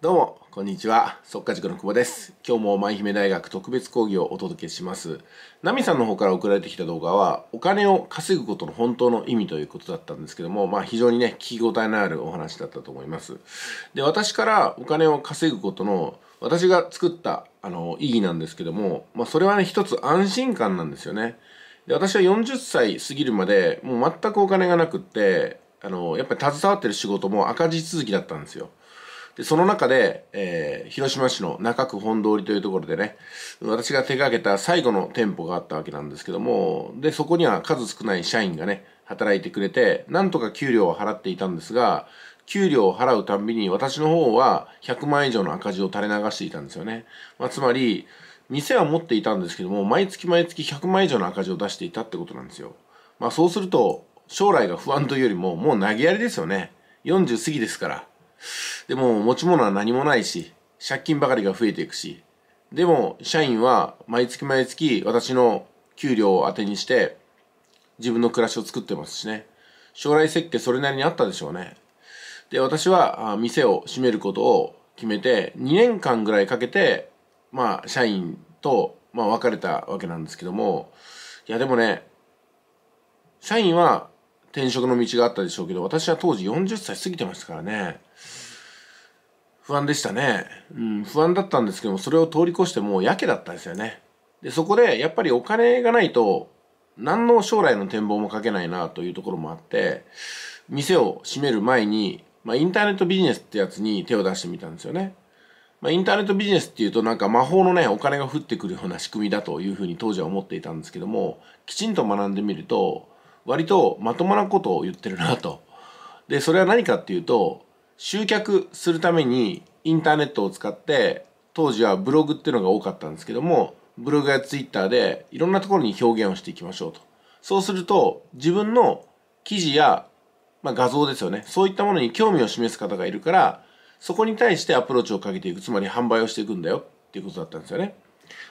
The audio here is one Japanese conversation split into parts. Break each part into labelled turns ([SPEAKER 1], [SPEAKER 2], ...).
[SPEAKER 1] どうも、こんにちは。即化塾の久保です。今日も舞姫大学特別講義をお届けします。ナミさんの方から送られてきた動画は、お金を稼ぐことの本当の意味ということだったんですけども、まあ非常にね、聞き応えのあるお話だったと思います。で、私からお金を稼ぐことの、私が作った、あの、意義なんですけども、まあそれはね、一つ安心感なんですよね。で、私は40歳過ぎるまで、もう全くお金がなくって、あの、やっぱり携わってる仕事も赤字続きだったんですよ。で、その中で、えー、広島市の中区本通りというところでね、私が手掛けた最後の店舗があったわけなんですけども、で、そこには数少ない社員がね、働いてくれて、なんとか給料を払っていたんですが、給料を払うたんびに私の方は100万円以上の赤字を垂れ流していたんですよね。まあ、つまり、店は持っていたんですけども、毎月毎月100万円以上の赤字を出していたってことなんですよ。まあそうすると、将来が不安というよりも、もう投げやりですよね。40過ぎですから。でも持ち物は何もないし、借金ばかりが増えていくし、でも社員は毎月毎月私の給料を当てにして自分の暮らしを作ってますしね。将来設計それなりにあったでしょうね。で、私は店を閉めることを決めて2年間ぐらいかけて、まあ社員と、まあ、別れたわけなんですけども、いやでもね、社員は転職の道があったでしょうけど、私は当時40歳過ぎてましたからね。不安でしたね。うん、不安だったんですけども、それを通り越してもうやけだったですよね。で、そこでやっぱりお金がないと、何の将来の展望もかけないなというところもあって、店を閉める前に、まあ、インターネットビジネスってやつに手を出してみたんですよね。まあ、インターネットビジネスっていうとなんか魔法のね、お金が降ってくるような仕組みだというふうに当時は思っていたんですけども、きちんと学んでみると、割とまともなことを言ってるなと。で、それは何かっていうと、集客するためにインターネットを使って当時はブログっていうのが多かったんですけどもブログやツイッターでいろんなところに表現をしていきましょうとそうすると自分の記事や、まあ、画像ですよねそういったものに興味を示す方がいるからそこに対してアプローチをかけていくつまり販売をしていくんだよっていうことだったんですよね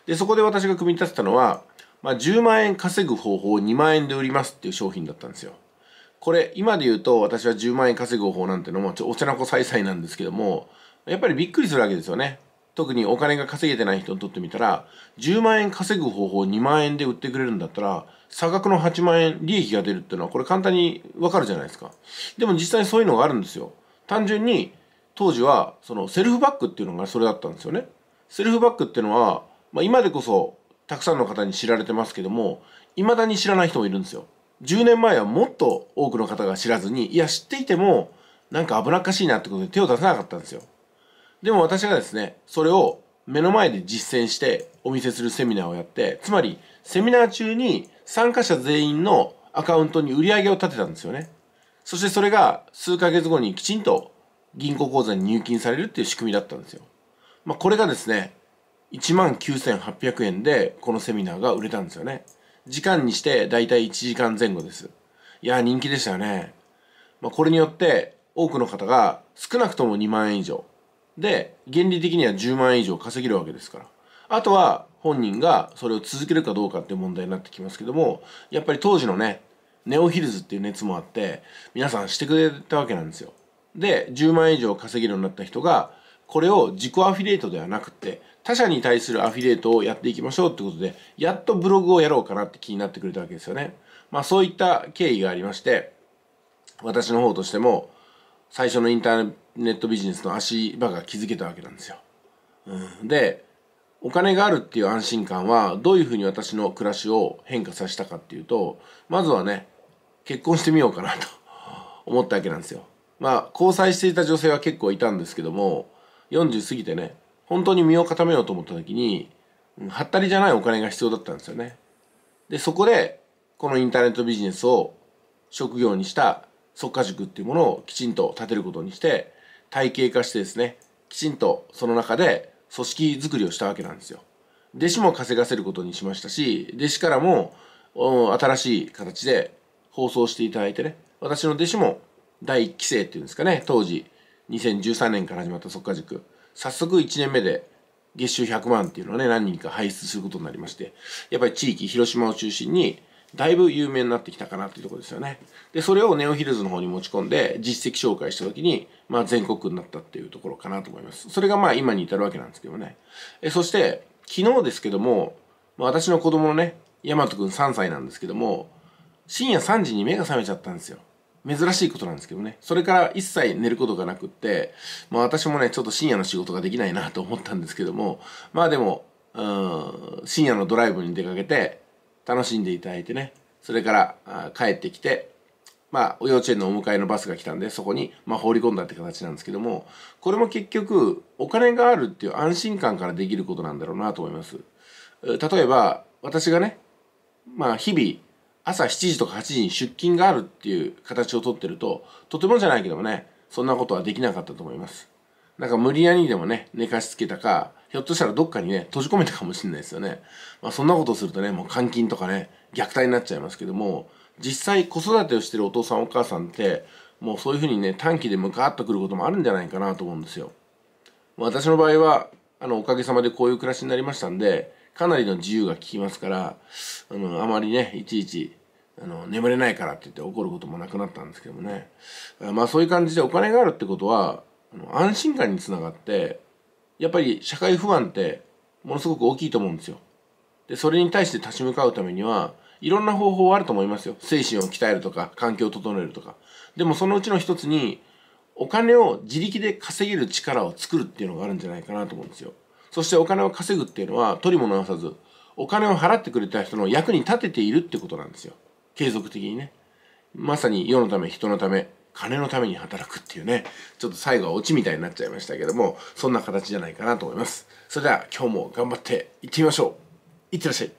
[SPEAKER 1] でそこで私が組み立てたのは、まあ、10万円稼ぐ方法を2万円で売りますっていう商品だったんですよこれ今で言うと私は10万円稼ぐ方法なんてのもお茶の子さいさいなんですけどもやっぱりびっくりするわけですよね特にお金が稼げてない人にとってみたら10万円稼ぐ方法2万円で売ってくれるんだったら差額の8万円利益が出るっていうのはこれ簡単にわかるじゃないですかでも実際そういうのがあるんですよ単純に当時はそのセルフバックっていうのがそれだったんですよねセルフバックっていうのは、まあ、今でこそたくさんの方に知られてますけども未だに知らない人もいるんですよ10年前はもっと多くの方が知らずにいや知っていてもなんか危なっかしいなってことで手を出さなかったんですよでも私がですねそれを目の前で実践してお見せするセミナーをやってつまりセミナー中に参加者全員のアカウントに売り上げを立てたんですよねそしてそれが数ヶ月後にきちんと銀行口座に入金されるっていう仕組みだったんですよまあこれがですね1万9800円でこのセミナーが売れたんですよね時間にして大体1時間前後です。いや、人気でしたよね。まあ、これによって多くの方が少なくとも2万円以上で、原理的には10万円以上稼げるわけですから。あとは本人がそれを続けるかどうかっていう問題になってきますけども、やっぱり当時のね、ネオヒルズっていう熱もあって、皆さんしてくれたわけなんですよ。で、10万円以上稼げるようになった人が、これを自己アフィリエイトではなくて、他社に対するアフィリエイトをやっていきましょうってことで、やっとブログをやろうかなって気になってくれたわけですよね。まあそういった経緯がありまして、私の方としても、最初のインターネットビジネスの足場が築けたわけなんですよ。うん、で、お金があるっていう安心感は、どういうふうに私の暮らしを変化させたかっていうと、まずはね、結婚してみようかなと 思ったわけなんですよ。まあ、交際していた女性は結構いたんですけども、40過ぎてね、本当に身を固めようと思った時に、はったりじゃないお金が必要だったんですよね。で、そこで、このインターネットビジネスを職業にした即家塾っていうものをきちんと立てることにして、体系化してですね、きちんとその中で組織づくりをしたわけなんですよ。弟子も稼がせることにしましたし、弟子からも新しい形で放送していただいてね、私の弟子も第1期生っていうんですかね、当時2013年から始まった即家塾。早速1年目で月収100万っていうのをね、何人か輩出することになりまして、やっぱり地域、広島を中心に、だいぶ有名になってきたかなっていうところですよね。で、それをネオヒルズの方に持ち込んで、実績紹介した時に、まあ全国区になったっていうところかなと思います。それがまあ今に至るわけなんですけどね。え、そして、昨日ですけども、ま私の子供のね、ヤマトくん3歳なんですけども、深夜3時に目が覚めちゃったんですよ。珍しいことなんですけどね。それから一切寝ることがなくって、まあ私もね、ちょっと深夜の仕事ができないなと思ったんですけども、まあでも、うん、深夜のドライブに出かけて、楽しんでいただいてね、それから帰ってきて、まあ、幼稚園のお迎えのバスが来たんで、そこに、まあ、放り込んだって形なんですけども、これも結局、お金があるっていう安心感からできることなんだろうなと思います。例えば、私がね、まあ、日々、朝7時とか8時に出勤があるっていう形をとってると、とてもじゃないけどもね、そんなことはできなかったと思います。なんか無理やりにでもね、寝かしつけたか、ひょっとしたらどっかにね、閉じ込めたかもしれないですよね。まあそんなことをするとね、もう監禁とかね、虐待になっちゃいますけども、実際子育てをしてるお父さんお母さんって、もうそういうふうにね、短期でムカーッとくることもあるんじゃないかなと思うんですよ。私の場合は、あの、おかげさまでこういう暮らしになりましたんで、かなりの自由が利きますから、あの、あまりね、いちいちあの、眠れないからって言って怒ることもなくなったんですけどもね。まあそういう感じでお金があるってことは、あの安心感につながって、やっぱり社会不安ってものすごく大きいと思うんですよ。で、それに対して立ち向かうためには、いろんな方法はあると思いますよ。精神を鍛えるとか、環境を整えるとか。でもそのうちの一つに、お金を自力で稼げる力を作るっていうのがあるんじゃないかなと思うんですよ。そしてお金を稼ぐっていうのは取りも直さず、お金を払ってくれた人の役に立てているってことなんですよ。継続的にねまさに世のため人のため金のために働くっていうねちょっと最後はオチみたいになっちゃいましたけどもそんな形じゃないかなと思いますそれでは今日も頑張っていってみましょういってらっしゃい